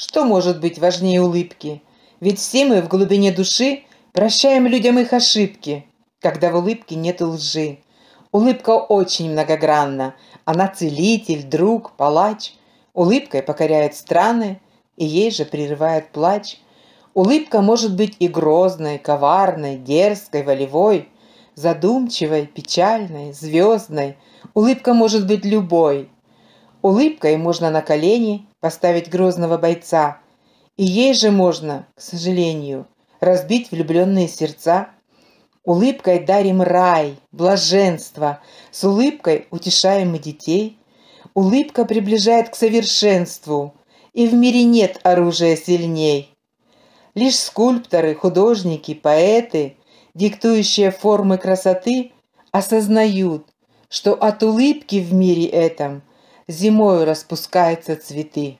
Что может быть важнее улыбки? Ведь все мы в глубине души прощаем людям их ошибки, когда в улыбке нет лжи. Улыбка очень многогранна. Она целитель, друг, палач. Улыбкой покоряет страны, и ей же прерывает плач. Улыбка может быть и грозной, коварной, дерзкой, волевой, задумчивой, печальной, звездной. Улыбка может быть любой, Улыбкой можно на колени поставить грозного бойца. И ей же можно, к сожалению, разбить влюбленные сердца. Улыбкой дарим рай, блаженство. С улыбкой утешаем мы детей. Улыбка приближает к совершенству. И в мире нет оружия сильней. Лишь скульпторы, художники, поэты, диктующие формы красоты, осознают, что от улыбки в мире этом – зимою распускаются цветы.